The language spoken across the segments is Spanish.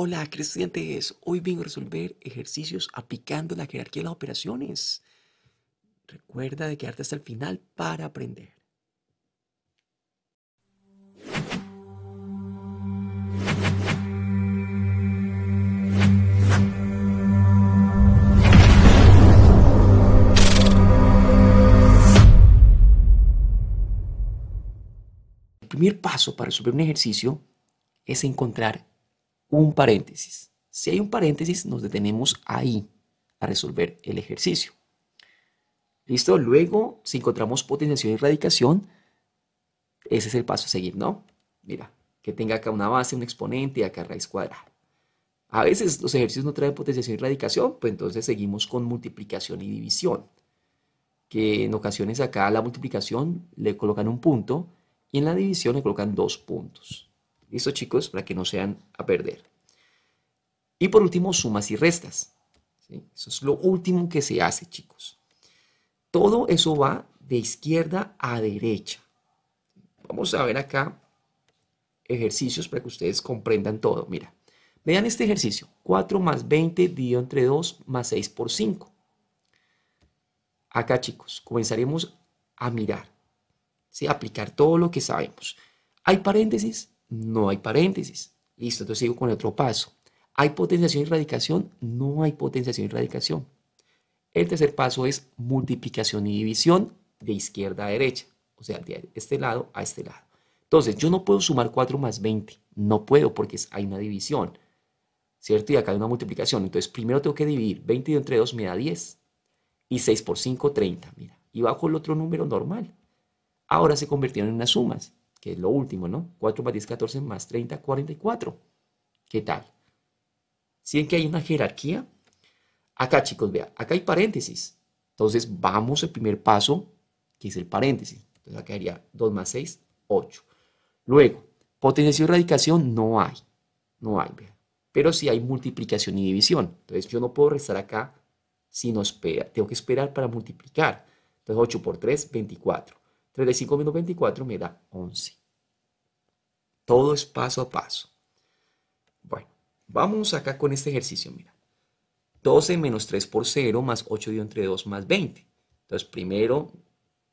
Hola, crecientes. Hoy vengo a resolver ejercicios aplicando la jerarquía de las operaciones. Recuerda de quedarte hasta el final para aprender. El primer paso para resolver un ejercicio es encontrar un paréntesis. Si hay un paréntesis, nos detenemos ahí a resolver el ejercicio. ¿Listo? Luego, si encontramos potenciación y radicación, ese es el paso a seguir, ¿no? Mira, que tenga acá una base, un exponente y acá raíz cuadrada. A veces los ejercicios no traen potenciación y radicación, pues entonces seguimos con multiplicación y división. Que en ocasiones acá a la multiplicación le colocan un punto y en la división le colocan dos puntos. ¿Listo chicos? Para que no sean a perder. Y por último, sumas y restas. Eso es lo último que se hace chicos. Todo eso va de izquierda a derecha. Vamos a ver acá ejercicios para que ustedes comprendan todo. Mira, vean este ejercicio. 4 más 20 dividido entre 2 más 6 por 5. Acá, chicos, comenzaremos a mirar, aplicar todo lo que sabemos. Hay paréntesis, no hay paréntesis. Listo, entonces sigo con el otro paso. ¿Hay potenciación y radicación? No hay potenciación y radicación. El tercer paso es multiplicación y división de izquierda a derecha, o sea, de este lado a este lado. Entonces, yo no puedo sumar 4 más 20, no puedo porque hay una división, ¿cierto? Y acá hay una multiplicación, entonces primero tengo que dividir 20 entre 2 me da 10, y 6 por 5, 30, mira, y bajo el otro número normal. Ahora se convirtieron en unas sumas, que es lo último, ¿no? 4 más 10, 14 más 30, 44. ¿Qué tal? ¿Sí que hay una jerarquía? Acá, chicos, vean. acá hay paréntesis. Entonces, vamos al primer paso, que es el paréntesis. Entonces, acá haría 2 más 6, 8. Luego, potenciación y radicación no hay. No hay, vean. Pero sí hay multiplicación y división. Entonces, yo no puedo restar acá sino esperar. espera. Tengo que esperar para multiplicar. Entonces, 8 por 3, 24. 35 menos 24 me da 11. Todo es paso a paso. Bueno, vamos acá con este ejercicio, mira. 12 menos 3 por 0 más 8 dividido entre 2 más 20. Entonces, primero,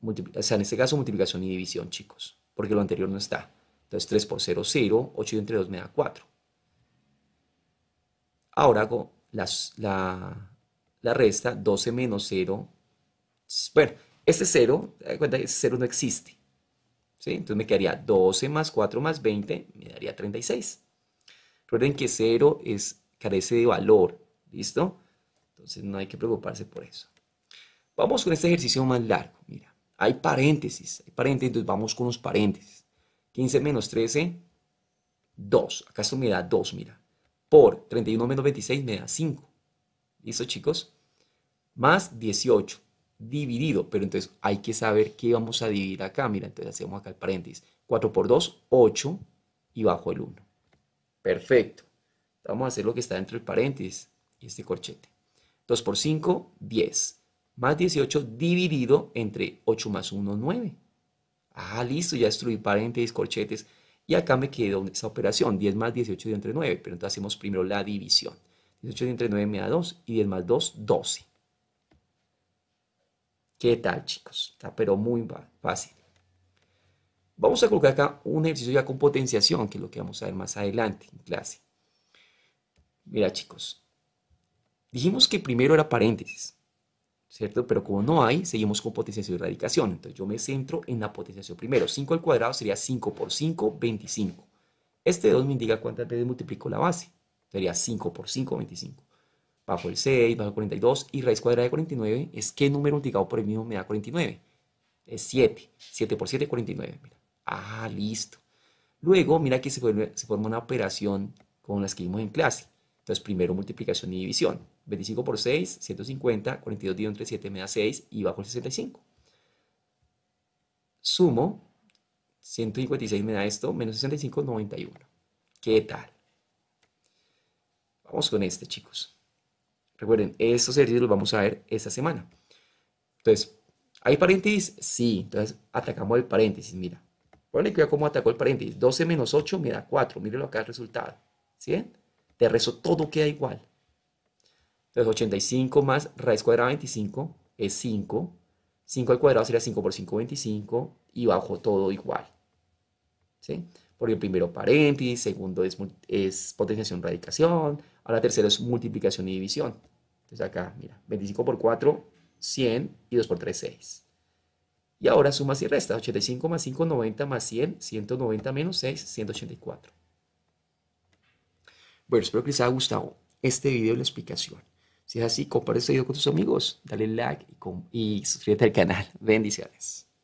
o sea, en este caso multiplicación y división, chicos, porque lo anterior no está. Entonces, 3 por 0, 0, 8 dividido entre 2 me da 4. Ahora hago las, la, la resta, 12 menos 0, bueno, este 0, cuenta ese 0 no existe. ¿sí? Entonces me quedaría 12 más 4 más 20, me daría 36. Recuerden que 0 es, carece de valor, ¿listo? Entonces no hay que preocuparse por eso. Vamos con este ejercicio más largo, mira. Hay paréntesis, hay paréntesis, entonces vamos con los paréntesis. 15 menos 13, 2. Acá esto me da 2, mira. Por 31 menos 26 me da 5. ¿Listo, chicos? Más 18 dividido, pero entonces hay que saber qué vamos a dividir acá. Mira, entonces hacemos acá el paréntesis. 4 por 2, 8 y bajo el 1. Perfecto. Vamos a hacer lo que está dentro del paréntesis y este corchete. 2 por 5, 10. Más 18 dividido entre 8 más 1, 9. Ah, listo, ya destruí paréntesis, corchetes. Y acá me quedó esa operación, 10 más 18 entre 9. Pero entonces hacemos primero la división. 18 entre 9 me da 2 y 10 más 2, 12. ¿Qué tal, chicos? Está pero muy fácil. Vamos a colocar acá un ejercicio ya con potenciación, que es lo que vamos a ver más adelante en clase. Mira, chicos. Dijimos que primero era paréntesis, ¿cierto? Pero como no hay, seguimos con potenciación y radicación. Entonces yo me centro en la potenciación primero. 5 al cuadrado sería 5 por 5, 25. Este 2 me indica cuántas veces multiplico la base. Sería 5 por 5, 25 bajo el 6, bajo el 42 y raíz cuadrada de 49 es qué número multiplicado por el mismo me da 49. Es 7. 7 por 7, 49. Mira. Ah, listo. Luego, mira que se, se forma una operación con las que vimos en clase. Entonces, primero multiplicación y división. 25 por 6, 150, 42 dividido entre 7 me da 6 y bajo el 65. Sumo, 156 me da esto, menos 65, 91. ¿Qué tal? Vamos con este, chicos. Recuerden, estos ejercicios los vamos a ver esta semana. Entonces, ¿hay paréntesis? Sí. Entonces, atacamos el paréntesis, mira. Ponle cuidado cómo atacó el paréntesis. 12 menos 8 me da 4. Mírenlo acá el resultado. ¿Sí Te De resto todo queda igual. Entonces, 85 más raíz cuadrada de 25 es 5. 5 al cuadrado sería 5 por 5, 25. Y bajo todo igual. ¿Sí? el primero paréntesis, segundo es, es potenciación radicación, ahora tercero es multiplicación y división. Entonces acá, mira, 25 por 4, 100 y 2 por 3, 6. Y ahora sumas y restas, 85 más 5, 90 más 100, 190 menos 6, 184. Bueno, espero que les haya gustado este video la explicación. Si es así, comparte este video con tus amigos, dale like y suscríbete al canal. Bendiciones.